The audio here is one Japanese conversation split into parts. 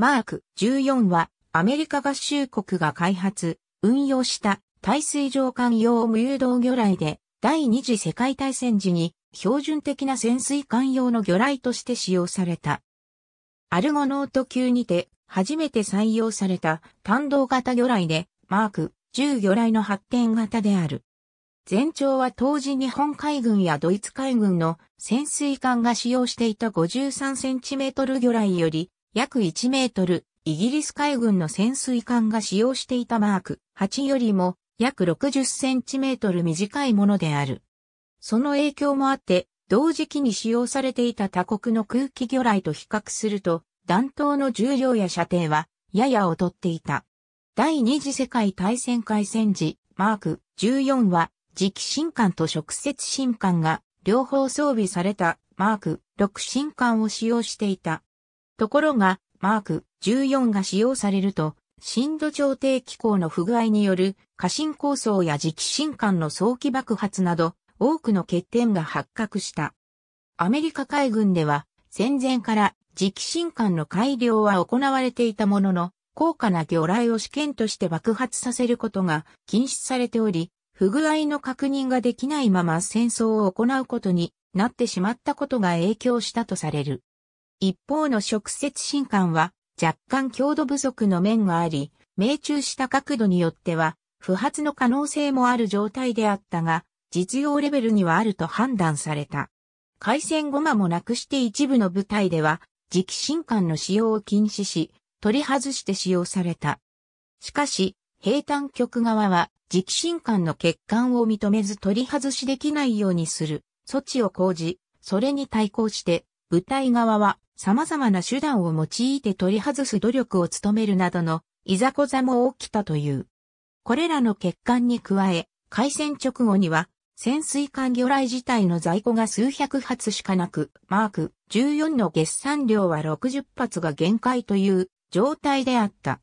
マーク14はアメリカ合衆国が開発、運用した耐水上艦用無誘導魚雷で第二次世界大戦時に標準的な潜水艦用の魚雷として使用された。アルゴノート級にて初めて採用された単動型魚雷でマーク10魚雷の発展型である。全長は当時日本海軍やドイツ海軍の潜水艦が使用していた 53cm 魚雷より約1メートル、イギリス海軍の潜水艦が使用していたマーク8よりも約60センチメートル短いものである。その影響もあって、同時期に使用されていた他国の空気魚雷と比較すると、弾頭の重量や射程は、やや劣っていた。第二次世界大戦開戦時、マーク14は、磁気新艦と直接新艦が、両方装備された、マーク6新艦を使用していた。ところが、マーク14が使用されると、深度調停機構の不具合による過信構想や磁気神管の早期爆発など、多くの欠点が発覚した。アメリカ海軍では、戦前から磁気神管の改良は行われていたものの、高価な魚雷を試験として爆発させることが禁止されており、不具合の確認ができないまま戦争を行うことになってしまったことが影響したとされる。一方の直接進管は若干強度不足の面があり、命中した角度によっては不発の可能性もある状態であったが、実用レベルにはあると判断された。回線ゴマもなくして一部の部隊では、磁気新管の使用を禁止し、取り外して使用された。しかし、平坦局側は、磁気新管の欠陥を認めず取り外しできないようにする措置を講じ、それに対抗して、部隊側は様々な手段を用いて取り外す努力を努めるなどのいざこざも起きたという。これらの欠陥に加え、回戦直後には、潜水艦魚雷自体の在庫が数百発しかなく、マーク14の月産量は60発が限界という状態であった。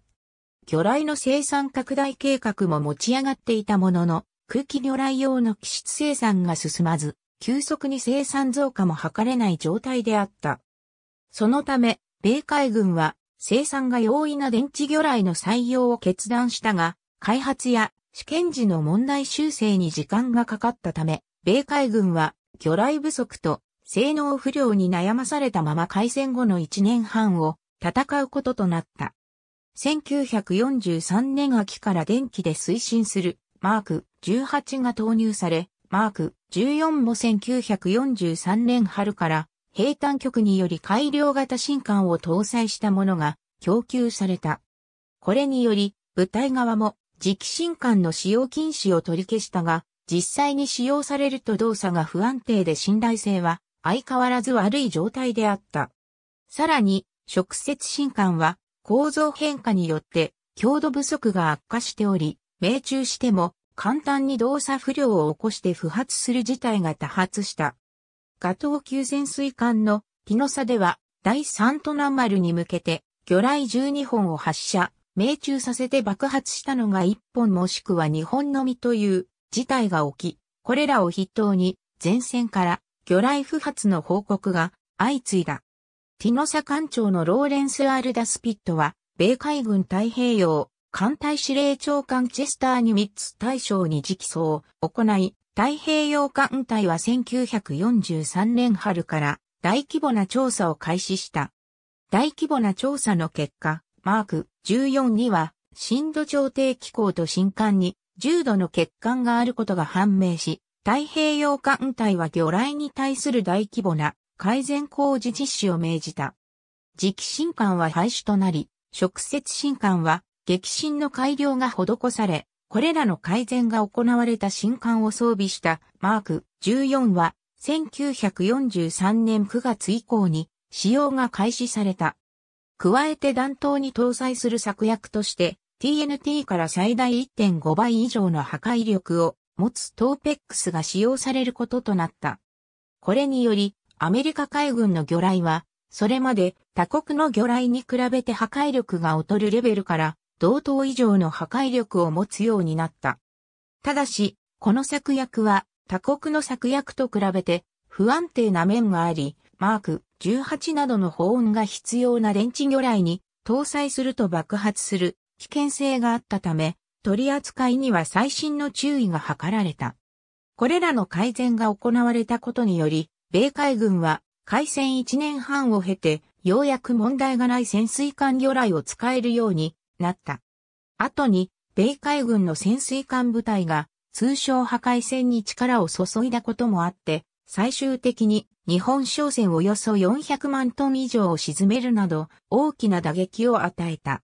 魚雷の生産拡大計画も持ち上がっていたものの、空気魚雷用の機質生産が進まず、急速に生産増加も図れない状態であった。そのため、米海軍は生産が容易な電池魚雷の採用を決断したが、開発や試験時の問題修正に時間がかかったため、米海軍は魚雷不足と性能不良に悩まされたまま開戦後の1年半を戦うこととなった。1943年秋から電気で推進するマーク18が投入され、マーク14も1943年春から平坦局により改良型新艦を搭載したものが供給された。これにより、部隊側も磁気新艦の使用禁止を取り消したが、実際に使用されると動作が不安定で信頼性は相変わらず悪い状態であった。さらに、直接新艦は構造変化によって強度不足が悪化しており、命中しても簡単に動作不良を起こして不発する事態が多発した。ガトー級潜水艦のティノサでは第3トナ丸に向けて魚雷12本を発射、命中させて爆発したのが1本もしくは2本のみという事態が起き、これらを筆頭に前線から魚雷不発の報告が相次いだ。ティノサ艦長のローレンス・アルダスピットは、米海軍太平洋艦隊司令長官チェスターニミッツ大将に直訴を行い、太平洋艦隊は1943年春から大規模な調査を開始した。大規模な調査の結果、マーク14には、深度調停機構と新艦に重度の欠陥があることが判明し、太平洋艦隊は魚雷に対する大規模な改善工事実施を命じた。磁気新艦は廃止となり、直接新艦は激震の改良が施され、これらの改善が行われた新艦を装備したマーク14は1943年9月以降に使用が開始された。加えて弾頭に搭載する策略として TNT から最大1.5倍以上の破壊力を持つトーペックスが使用されることとなった。これによりアメリカ海軍の魚雷はそれまで他国の魚雷に比べて破壊力が劣るレベルから同等以上の破壊力を持つようになった。ただし、この策略は他国の策略と比べて不安定な面があり、マーク18などの保温が必要な電池魚雷に搭載すると爆発する危険性があったため、取り扱いには最新の注意が図られた。これらの改善が行われたことにより、米海軍は海戦1年半を経て、ようやく問題がない潜水艦魚雷を使えるようになった。後に、米海軍の潜水艦部隊が通商破壊戦に力を注いだこともあって、最終的に日本商船およそ400万トン以上を沈めるなど大きな打撃を与えた。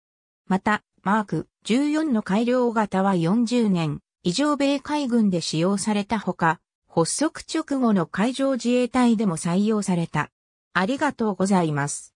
また、マーク14の改良型は40年以上米海軍で使用されたほか、発足直後の海上自衛隊でも採用された。ありがとうございます。